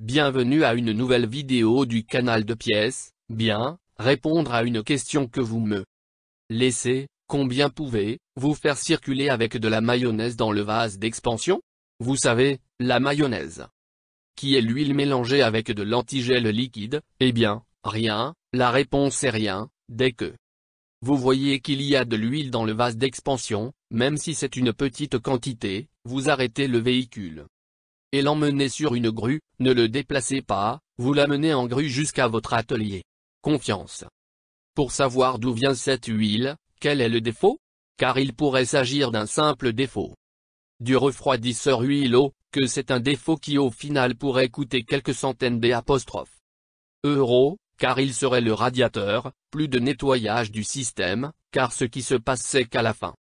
Bienvenue à une nouvelle vidéo du canal de pièces, bien, répondre à une question que vous me laissez, combien pouvez-vous faire circuler avec de la mayonnaise dans le vase d'expansion Vous savez, la mayonnaise, qui est l'huile mélangée avec de l'antigel liquide, eh bien, rien, la réponse est rien, dès que vous voyez qu'il y a de l'huile dans le vase d'expansion, même si c'est une petite quantité, vous arrêtez le véhicule et l'emmener sur une grue, ne le déplacez pas, vous l'amenez en grue jusqu'à votre atelier. Confiance. Pour savoir d'où vient cette huile, quel est le défaut Car il pourrait s'agir d'un simple défaut. Du refroidisseur huile-eau, que c'est un défaut qui au final pourrait coûter quelques centaines d'euros. car il serait le radiateur, plus de nettoyage du système, car ce qui se passe c'est qu'à la fin,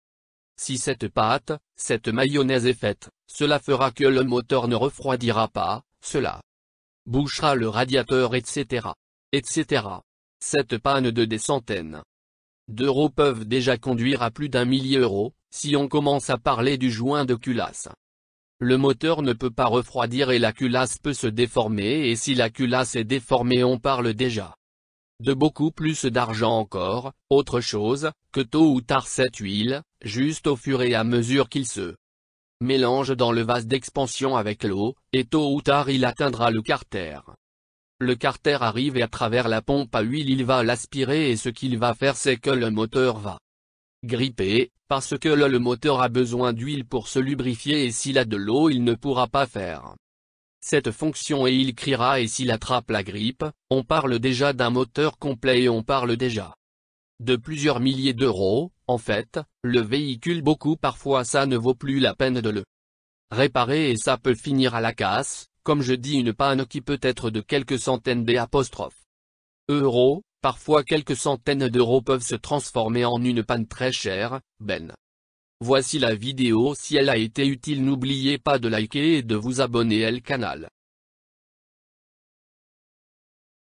si cette pâte, cette mayonnaise est faite, cela fera que le moteur ne refroidira pas, cela bouchera le radiateur etc. etc. Cette panne de des centaines d'euros peuvent déjà conduire à plus d'un millier d'euros, si on commence à parler du joint de culasse. Le moteur ne peut pas refroidir et la culasse peut se déformer et si la culasse est déformée on parle déjà de beaucoup plus d'argent encore, autre chose, que tôt ou tard cette huile, juste au fur et à mesure qu'il se mélange dans le vase d'expansion avec l'eau, et tôt ou tard il atteindra le carter. Le carter arrive et à travers la pompe à huile il va l'aspirer et ce qu'il va faire c'est que le moteur va gripper, parce que le moteur a besoin d'huile pour se lubrifier et s'il a de l'eau il ne pourra pas faire cette fonction et il criera et s'il attrape la grippe, on parle déjà d'un moteur complet et on parle déjà de plusieurs milliers d'euros, en fait, le véhicule beaucoup parfois ça ne vaut plus la peine de le réparer et ça peut finir à la casse, comme je dis une panne qui peut être de quelques centaines d'euros, parfois quelques centaines d'euros peuvent se transformer en une panne très chère, ben. Voici la vidéo si elle a été utile n'oubliez pas de liker et de vous abonner à le canal.